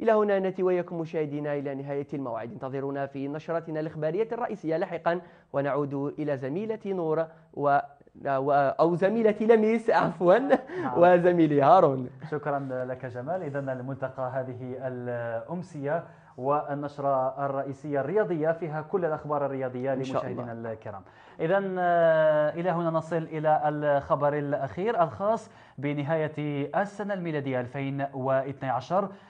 إلى هنا نأتي وإياكم مشاهدينا إلى نهاية الموعد انتظرونا في نشرتنا الإخبارية الرئيسية لاحقا ونعود إلى زميلتي نور و أو زميلتي لميس عفوا نعم. وزميلي هارون شكرا لك جمال إذا الملتقى هذه الأمسية والنشرة الرئيسية الرياضية فيها كل الأخبار الرياضية لمشاهدينا الكرام إذا آه، إلى هنا نصل إلى الخبر الأخير الخاص بنهاية السنة الميلادية 2012